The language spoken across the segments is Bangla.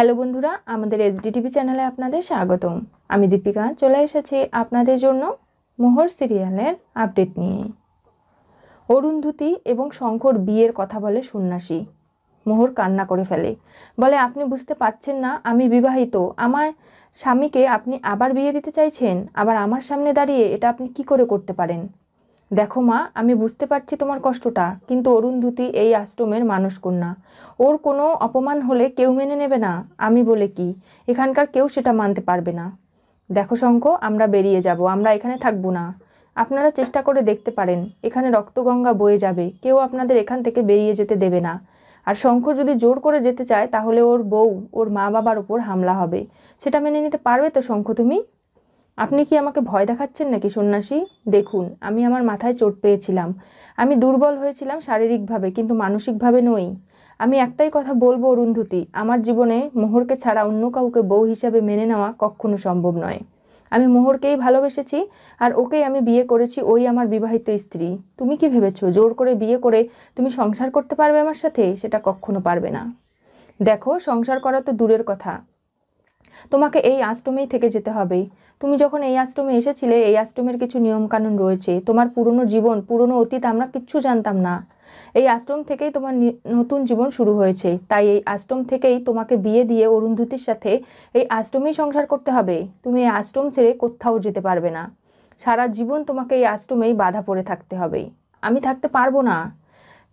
হ্যালো বন্ধুরা আমাদের এসডিটিভি চ্যানেলে আপনাদের স্বাগতম আমি দীপিকা চলে এসেছি আপনাদের জন্য মোহর সিরিয়ালের আপডেট নিয়ে অরুন্ধুতি এবং শঙ্কর বিয়ের কথা বলে সন্ন্যাসী মোহর কান্না করে ফেলে বলে আপনি বুঝতে পারছেন না আমি বিবাহিত আমার স্বামীকে আপনি আবার বিয়ে দিতে চাইছেন আবার আমার সামনে দাঁড়িয়ে এটা আপনি কি করে করতে পারেন দেখো মা আমি বুঝতে পারছি তোমার কষ্টটা কিন্তু অরুন্ধতি এই আশ্রমের মানুষ কন্যা ওর কোনো অপমান হলে কেউ মেনে নেবে না আমি বলে কি এখানকার কেউ সেটা মানতে পারবে না দেখো শঙ্খ আমরা বেরিয়ে যাব আমরা এখানে থাকবো না আপনারা চেষ্টা করে দেখতে পারেন এখানে রক্তগঙ্গা বয়ে যাবে কেউ আপনাদের এখান থেকে বেরিয়ে যেতে দেবে না আর শঙ্খ যদি জোর করে যেতে চায় তাহলে ওর বউ ওর মা বাবার উপর হামলা হবে সেটা মেনে নিতে পারবে তো শঙ্খ তুমি আপনি কি আমাকে ভয় দেখাচ্ছেন নাকি সন্ন্যাসী দেখুন আমি আমার মাথায় চোট পেয়েছিলাম আমি দুর্বল হয়েছিলাম শারীরিকভাবে কিন্তু মানসিকভাবে নই আমি একটাই কথা বলবো অরুন্ধতি আমার জীবনে মোহরকে ছাড়া অন্য কাউকে বউ হিসাবে মেনে নেওয়া কখনো সম্ভব নয় আমি মোহরকেই ভালোবেসেছি আর ওকেই আমি বিয়ে করেছি ওই আমার বিবাহিত স্ত্রী তুমি কি ভেবেছো জোর করে বিয়ে করে তুমি সংসার করতে পারবে আমার সাথে সেটা কখনো পারবে না দেখো সংসার করা তো দূরের কথা তোমাকে এই আশ্রমেই থেকে যেতে হবে তুমি যখন এই আশ্রমে এসেছিলে এই আশ্রমের কিছু নিয়মকানুন রয়েছে তোমার পুরনো জীবন পুরনো অতীত আমরা কিচ্ছু জানতাম না এই আশ্রম থেকেই তোমার নতুন জীবন শুরু হয়েছে তাই এই আশ্রম থেকেই তোমাকে বিয়ে দিয়ে অরুন্ধতির সাথে এই আশ্রমেই সংসার করতে হবে তুমি এই আশ্রম ছেড়ে কোথাও যেতে পারবে না সারা জীবন তোমাকে এই আশ্রমেই বাধা পড়ে থাকতে হবে আমি থাকতে পারবো না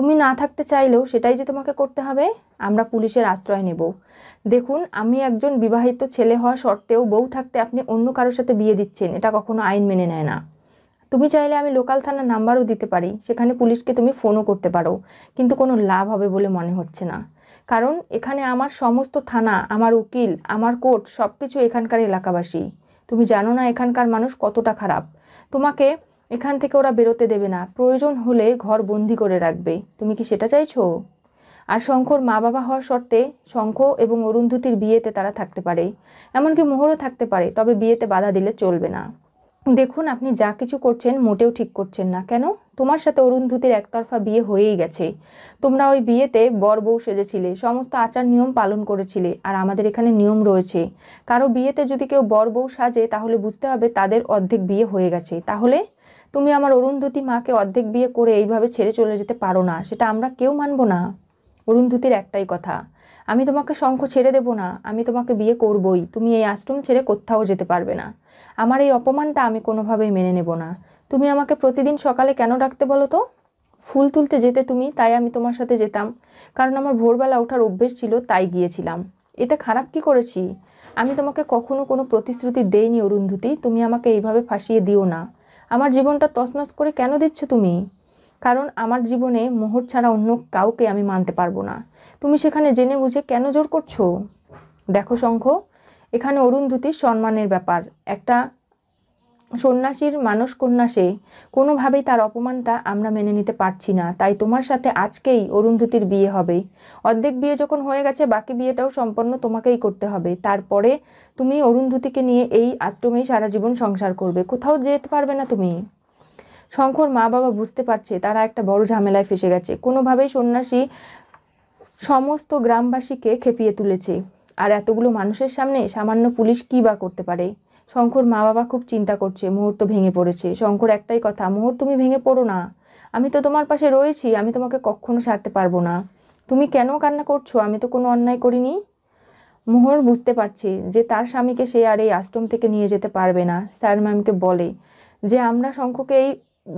তুমি না থাকতে চাইলেও সেটাই যে তোমাকে করতে হবে আমরা পুলিশের আশ্রয় নেব দেখুন আমি একজন বিবাহিত ছেলে হওয়া সত্ত্বেও বউ থাকতে আপনি অন্য কারোর সাথে বিয়ে দিচ্ছেন এটা কখনো আইন মেনে নেয় না তুমি চাইলে আমি লোকাল থানার নাম্বারও দিতে পারি সেখানে পুলিশকে তুমি ফোনও করতে পারো কিন্তু কোনো লাভ হবে বলে মনে হচ্ছে না কারণ এখানে আমার সমস্ত থানা আমার উকিল আমার কোর্ট সব কিছু এখানকার এলাকাবাসী তুমি জানো না এখানকার মানুষ কতটা খারাপ তোমাকে এখান থেকে ওরা বেরোতে দেবে না প্রয়োজন হলে ঘর বন্দি করে রাখবে তুমি কি সেটা চাইছো আর শঙ্কর মা বাবা হওয়ার শর্তে শঙ্খ এবং অরুন্ধতির বিয়েতে তারা থাকতে পারে এমনকি মোহরও থাকতে পারে তবে বিয়েতে বাধা দিলে চলবে না দেখুন আপনি যা কিছু করছেন মোটেও ঠিক করছেন না কেন তোমার সাথে অরুন্ধতির একতরফা বিয়ে হয়েই গেছে তোমরা ওই বিয়েতে বর বউ সেজেছিলে সমস্ত আচার নিয়ম পালন করেছিলে আর আমাদের এখানে নিয়ম রয়েছে কারো বিয়েতে যদি কেউ বর বউ সাজে তাহলে বুঝতে হবে তাদের অর্ধেক বিয়ে হয়ে গেছে তাহলে তুমি আমার অরুন্ধতী মাকে অর্ধেক বিয়ে করে এইভাবে ছেড়ে চলে যেতে পারো না সেটা আমরা কেউ মানব না অরুন্ধতির একটাই কথা আমি তোমাকে শঙ্খ ছেড়ে দেব না আমি তোমাকে বিয়ে করবই তুমি এই আশ্রম ছেড়ে কোথাও যেতে পারবে না আমার এই অপমানটা আমি কোনোভাবেই মেনে নেব না তুমি আমাকে প্রতিদিন সকালে কেন ডাকতে বলো তো ফুল তুলতে যেতে তুমি তাই আমি তোমার সাথে যেতাম কারণ আমার ভোরবেলা ওঠার অভ্যেস ছিল তাই গিয়েছিলাম এতে খারাপ কি করেছি আমি তোমাকে কখনো কোনো প্রতিশ্রুতি দেইনি অরুন্ধতি তুমি আমাকে এইভাবে ফাঁসিয়ে দিও না আমার জীবনটা তছনছ করে কেন দিচ্ছ তুমি কারণ আমার জীবনে মোহর ছাড়া অন্য কাউকে আমি মানতে পারবো না তুমি সেখানে জেনে বুঝে কেন জোর করছো দেখো শঙ্খ এখানে অরুন্ধতির সম্মানের ব্যাপার একটা সন্ন্যাসীর মানুষ কন্যা সে কোনোভাবেই তার অপমানটা আমরা মেনে নিতে পারছি না তাই তোমার সাথে আজকেই অরুন্ধতির বিয়ে হবে অর্ধেক বিয়ে যখন হয়ে গেছে বাকি বিয়েটাও সম্পন্ন তোমাকেই করতে হবে তারপরে তুমি অরুন্ধতিকে নিয়ে এই আশ্রমেই সারা জীবন সংসার করবে কোথাও যেতে পারবে না তুমি শঙ্কর মা বাবা বুঝতে পারছে তারা একটা বড় ঝামেলায় ফেসে গেছে কোনোভাবেই সন্ন্যাসী সমস্ত গ্রামবাসীকে খেপিয়ে তুলেছে আর এতগুলো মানুষের সামনে সামান্য পুলিশ কী বা করতে পারে শঙ্কর মা বাবা খুব চিন্তা করছে মুহূর্ত ভেঙে পড়েছে শঙ্কর একটাই কথা মুহূর্ত তুমি ভেঙে পড়ো না আমি তো তোমার পাশে রয়েছি আমি তোমাকে কখনো সারতে পারবো না তুমি কেন কান্না করছো আমি তো কোনো অন্যায় করিনি মোহর বুঝতে পারছে যে তার স্বামীকে সে আর এই আশ্রম থেকে নিয়ে যেতে পারবে না স্যার ম্যামকে বলে যে আমরা শঙ্খকে এই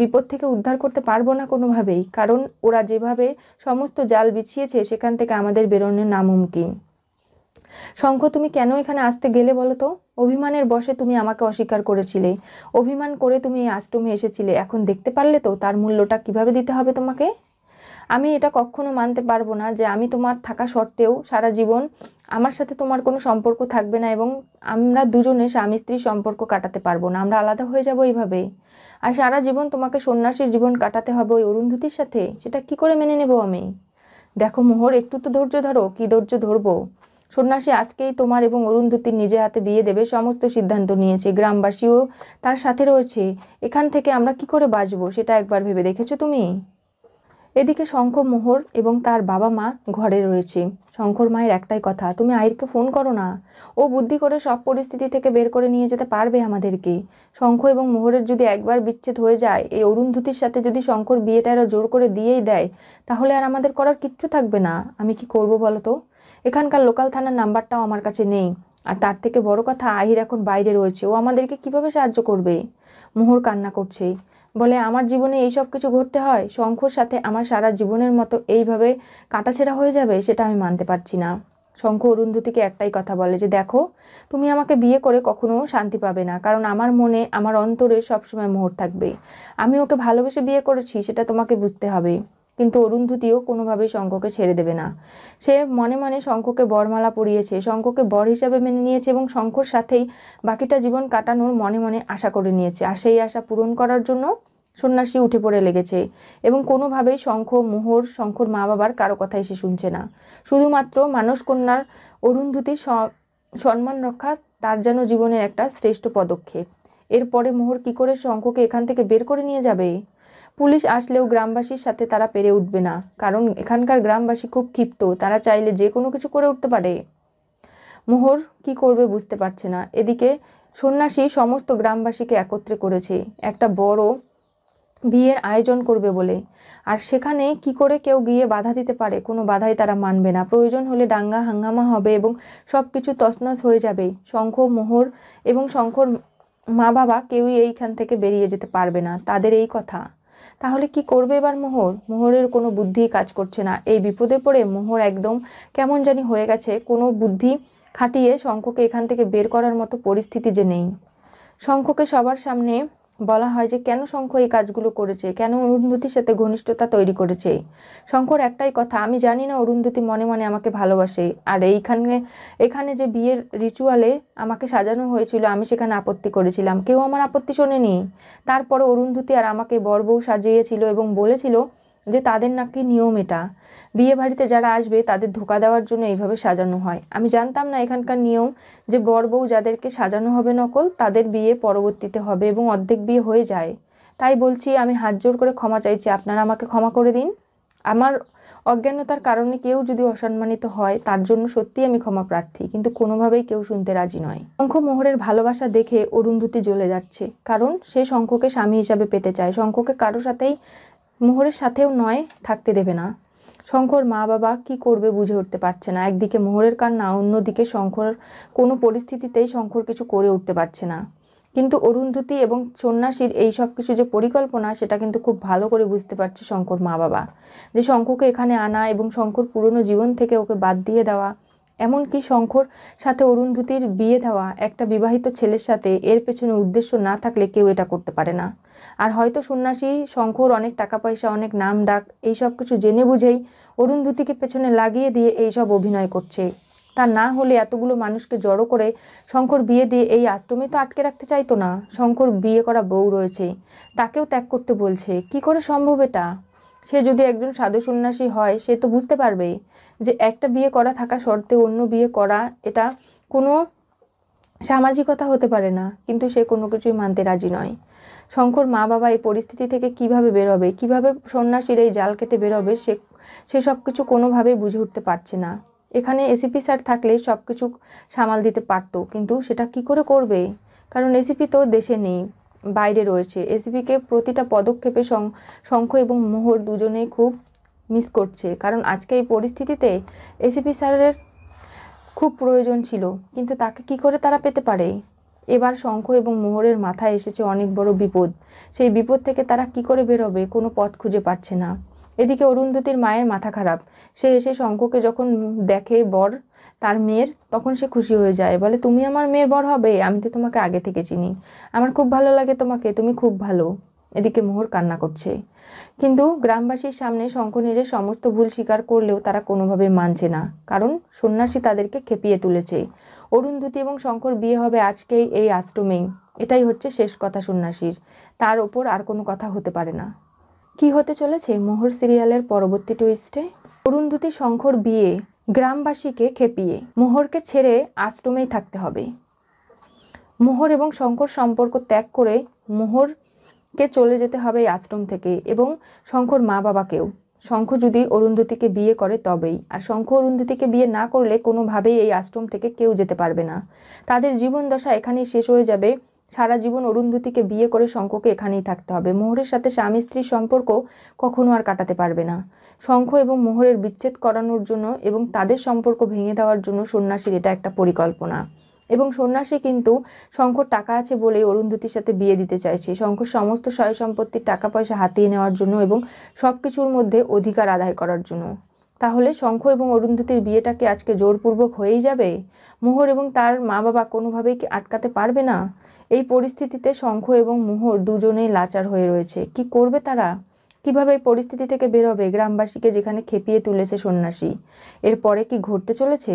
বিপদ থেকে উদ্ধার করতে পারবো না কোনোভাবেই কারণ ওরা যেভাবে সমস্ত জাল বিছিয়েছে সেখান থেকে আমাদের বেরোনোর নামুমকিন শঙ্খ তুমি কেন এখানে আসতে গেলে বলো তো অভিমানের বসে তুমি আমাকে অস্বীকার করেছিলে অভিমান করে তুমি এই আশ্রমে এসেছিলে এখন দেখতে পারলে তো তার মূল্যটা কিভাবে দিতে হবে তোমাকে আমি এটা কখনো মানতে পারবো না যে আমি তোমার থাকা সত্ত্বেও সারা জীবন আমার সাথে তোমার কোনো সম্পর্ক থাকবে না এবং আমরা দুজনে স্বামী স্ত্রী সম্পর্ক কাটাতে পারবো না আমরা আলাদা হয়ে যাবো এইভাবে আর সারা জীবন তোমাকে সন্ন্যাসীর জীবন কাটাতে হবে ওই অরুন্ধতির সাথে সেটা কি করে মেনে নেব আমি দেখো মোহর একটু তো ধৈর্য ধরো কি ধৈর্য ধরবো সন্ন্যাসী আজকেই তোমার এবং অরুন্ধতির নিজে হাতে বিয়ে দেবে সমস্ত সিদ্ধান্ত নিয়েছে গ্রামবাসীও তার সাথে রয়েছে এখান থেকে আমরা কি করে বাঁচবো সেটা একবার ভেবে দেখেছো তুমি এদিকে শঙ্খ মোহর এবং তার বাবা মা ঘরে রয়েছে শঙ্কর মায়ের একটাই কথা তুমি আইরকে ফোন করো না ও বুদ্ধি করে সব পরিস্থিতি থেকে বের করে নিয়ে যেতে পারবে আমাদেরকে শঙ্খ এবং মোহরের যদি একবার বিচ্ছেদ হয়ে যায় এই অরুন্ধতির সাথে যদি শঙ্কর বিয়েটা এরা জোর করে দিয়েই দেয় তাহলে আর আমাদের করার কিচ্ছু থাকবে না আমি কি করব বলো তো এখানকার লোকাল থানার নাম্বারটাও আমার কাছে নেই আর তার থেকে বড় কথা আহির এখন বাইরে রয়েছে ও আমাদেরকে কিভাবে সাহায্য করবে মোহর কান্না করছে বলে আমার জীবনে এই সব কিছু ঘটতে হয় শঙ্খর সাথে আমার সারা জীবনের মতো এইভাবে কাটাছেড়া হয়ে যাবে সেটা আমি মানতে পারছি না শঙ্খ অরুন্ধতিকে একটাই কথা বলে যে দেখো তুমি আমাকে বিয়ে করে কখনো শান্তি পাবে না কারণ আমার মনে আমার অন্তরে সবসময় মোহর থাকবে আমি ওকে ভালোবেসে বিয়ে করেছি সেটা তোমাকে বুঝতে হবে কিন্তু অরুন্ধতিও কোনোভাবেই শঙ্ককে ছেড়ে দেবে না সে মনে মনে শঙ্ককে বরমালা পরিয়েছে শঙ্ককে বর হিসাবে মেনে নিয়েছে এবং শঙ্কর সাথেই বাকিটা জীবন কাটানোর মনে মনে আশা করে নিয়েছে আর সেই আশা পূরণ করার জন্য সন্ন্যাসী উঠে পড়ে লেগেছে এবং কোনোভাবেই শঙ্খ মোহর শঙ্কর মা বাবার কারো কথাই সে শুনছে না শুধুমাত্র মানুষ কন্যার অরুন্ধতির সম্মান রক্ষা তার যেন জীবনের একটা শ্রেষ্ঠ পদক্ষেপ এরপরে মোহর কি করে শঙ্খকে এখান থেকে বের করে নিয়ে যাবে পুলিশ আসলেও গ্রামবাসীর সাথে তারা পেরে উঠবে না কারণ এখানকার গ্রামবাসী খুব ক্ষিপ্ত তারা চাইলে যে কোনো কিছু করে উঠতে পারে মোহর কি করবে বুঝতে পারছে না এদিকে সন্ন্যাসী সমস্ত গ্রামবাসীকে একত্রে করেছে একটা বড় বিয়ের আয়োজন করবে বলে আর সেখানে কি করে কেউ গিয়ে বাধা দিতে পারে কোনো বাধাই তারা মানবে না প্রয়োজন হলে ডাঙ্গা হাঙ্গামা হবে এবং সব কিছু তছনছ হয়ে যাবে শঙ্খ মোহর এবং শঙ্খর মা বাবা কেউই এইখান থেকে বেরিয়ে যেতে পারবে না তাদের এই কথা তাহলে কি করবে এবার মোহর মোহরের কোনো বুদ্ধি কাজ করছে না এই বিপদে পড়ে মোহর একদম কেমন জানি হয়ে গেছে কোনো বুদ্ধি খাটিয়ে শঙ্খকে এখান থেকে বের করার মতো পরিস্থিতি যে নেই শঙ্খকে সবার সামনে বলা হয় যে কেন শঙ্খ এই কাজগুলো করেছে কেন অরুন্ধতির সাথে ঘনিষ্ঠতা তৈরি করেছে শঙ্কর একটাই কথা আমি জানি না অরুন্ধতি মনে মনে আমাকে ভালোবাসে আর এইখানে এখানে যে বিয়ের রিচুয়ালে আমাকে সাজানো হয়েছিল আমি সেখানে আপত্তি করেছিলাম কেউ আমার আপত্তি শোনেনি তারপরে অরুন্ধতি আর আমাকে বর বউ সাজিয়েছিল এবং বলেছিল যে তাদের নাকি নিয়ম এটা বিয়ে বাড়িতে যারা আসবে তাদের ধোকা দেওয়ার জন্য এইভাবে সাজানো হয় আমি জানতাম না এখানকার নিয়ম যে বর বউ যাদেরকে সাজানো হবে নকল তাদের বিয়ে পরবর্তীতে হবে এবং অর্ধেক বিয়ে হয়ে যায় তাই বলছি আমি হাত জোর করে ক্ষমা চাইছি আপনারা আমাকে ক্ষমা করে দিন আমার অজ্ঞানতার কারণে কেউ যদি অসম্মানিত হয় তার জন্য সত্যি আমি ক্ষমা প্রার্থী কিন্তু কোনোভাবেই কেউ শুনতে রাজি নয় শঙ্খ মোহরের ভালোবাসা দেখে অরুন্ধতি জ্বলে যাচ্ছে কারণ সে শঙ্খকে স্বামী হিসাবে পেতে চায় শঙ্খকে কারো সাথেই মোহরের সাথেও নয় থাকতে দেবে না শঙ্কর মা বাবা কি করবে বুঝে উঠতে পারছে না একদিকে মোহরের কান্না অন্যদিকে শঙ্কর কোনো পরিস্থিতিতেই শঙ্কর কিছু করে উঠতে পারছে না কিন্তু অরুন্ধতী এবং সন্ন্যাসীর এই সব কিছু যে পরিকল্পনা সেটা কিন্তু খুব ভালো করে বুঝতে পারছে শঙ্কর মা বাবা যে শঙ্করকে এখানে আনা এবং শঙ্কর পুরনো জীবন থেকে ওকে বাদ দিয়ে দেওয়া এমনকি শঙ্কর সাথে অরুন্ধতির বিয়ে দেওয়া একটা বিবাহিত ছেলের সাথে এর পেছনে উদ্দেশ্য না থাকলে কেউ এটা করতে পারে না আর হয়তো সন্ন্যাসী শঙ্কর অনেক টাকা পয়সা অনেক নাম ডাক এইসব কিছু জেনে বুঝেই অরুন্ধতিকে পেছনে লাগিয়ে দিয়ে এইসব অভিনয় করছে তা না হলে এতগুলো মানুষকে জড়ো করে শঙ্কর বিয়ে দিয়ে এই আশ্রমে তো আটকে রাখতে চাইতো না শঙ্কর বিয়ে করা বউ রয়েছে তাকেও ত্যাগ করতে বলছে কি করে সম্ভব এটা সে যদি একজন সাধু সন্ন্যাসী হয় সে তো বুঝতে পারবে যে একটা বিয়ে করা থাকা শর্তে অন্য বিয়ে করা এটা কোনো সামাজিকতা হতে পারে না কিন্তু সে কোনো কিছুই মানতে রাজি নয় শঙ্কর মা বাবা এই পরিস্থিতি থেকে কিভাবে বেরোবে কিভাবে সন্ন্যাসীর এই জাল কেটে বেরোবে সে সে সব কিছু কোনোভাবেই বুঝে উঠতে পারছে না এখানে এসিপি স্যার থাকলে সব কিছু সামাল দিতে পারতো কিন্তু সেটা কি করে করবে কারণ এসিপি তো দেশে নেই বাইরে রয়েছে এসিপিকে প্রতিটা পদক্ষেপে শঙ্খ এবং মোহর দুজনেই খুব মিস করছে কারণ আজকে এই পরিস্থিতিতে এসিপি স্যারের খুব প্রয়োজন ছিল কিন্তু তাকে কি করে তারা পেতে পারে এবার শঙ্খ এবং মোহরের মাথায় এসেছে অনেক বড় বিপদ সেই বিপদ থেকে তারা কি করে বেরোবে কোনো পথ খুঁজে পাচ্ছে না এদিকে অরুন্ধতির মায়ের মাথা খারাপ সে এসে শঙ্খকে যখন দেখে বর তার মেয়ের তখন সে খুশি হয়ে যায় বলে তুমি আমার মেয়ের বর হবে আমি তো তোমাকে আগে থেকে চিনি আমার খুব ভালো লাগে তোমাকে তুমি খুব ভালো এদিকে মোহর কান্না করছে কিন্তু গ্রামবাসীর সামনে শঙ্খ নিজের সমস্ত ভুল স্বীকার করলেও তারা কোনোভাবে মানছে না কারণ সন্ন্যাসী তাদেরকে খেপিয়ে তুলেছে অরুন্ধতী এবং শঙ্কর বিয়ে হবে আজকেই এই আশ্রমেই এটাই হচ্ছে শেষ কথা সন্ন্যাসীর তার ওপর আর কোনো কথা হতে পারে না কি হতে চলেছে মোহর সিরিয়ালের পরবর্তী টুইস্টে অরুন্ধতী শঙ্কর বিয়ে গ্রামবাসীকে খেপিয়ে মোহরকে ছেড়ে আশ্রমেই থাকতে হবে মোহর এবং শঙ্কর সম্পর্ক ত্যাগ করে মোহরকে চলে যেতে হবে এই আশ্রম থেকে এবং শঙ্কর মা বাবাকেও শঙ্খ যদি অরুন্ধতিকে বিয়ে করে তবেই আর শঙ্খ অরুন্ধতিকে বিয়ে না করলে কোনোভাবেই এই আশ্রম থেকে কেউ যেতে পারবে না তাদের জীবন দশা এখানেই শেষ হয়ে যাবে সারা জীবন অরুন্ধতিকে বিয়ে করে শঙ্খকে এখানেই থাকতে হবে মোহরের সাথে স্বামী স্ত্রীর সম্পর্ক কখনো আর কাটাতে পারবে না শঙ্খ এবং মোহরের বিচ্ছেদ করানোর জন্য এবং তাদের সম্পর্ক ভেঙে দেওয়ার জন্য সন্ন্যাসীর এটা একটা পরিকল্পনা এবং সন্ন্যাসী কিন্তু শঙ্কর টাকা আছে বলে অরুন্ধতির সাথে বিয়ে দিতে চাইছে শঙ্কর সমস্ত সয় সম্পত্তির টাকা পয়সা হাতিয়ে নেওয়ার জন্য এবং সব কিছুর মধ্যে অধিকার আদায় করার জন্য তাহলে শঙ্খ এবং অরুন্ধতির বিয়েটাকে আজকে জোরপূর্বক হয়েই যাবে মোহর এবং তার মা বাবা কোনোভাবেই কি আটকাতে পারবে না এই পরিস্থিতিতে শঙ্খ এবং মোহর দুজনেই লাচার হয়ে রয়েছে কি করবে তারা কিভাবে এই পরিস্থিতি থেকে বেরোবে গ্রামবাসীকে যেখানে খেপিয়ে তুলেছে সন্ন্যাসী এরপরে কি ঘটতে চলেছে